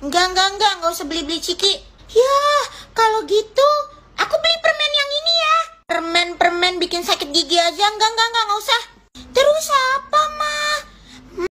Enggak, enggak, enggak, enggak usah beli-beli Ciki. Ya, kalau gitu aku beli permen yang ini ya. Permen-permen bikin sakit gigi aja. Enggak, enggak, enggak,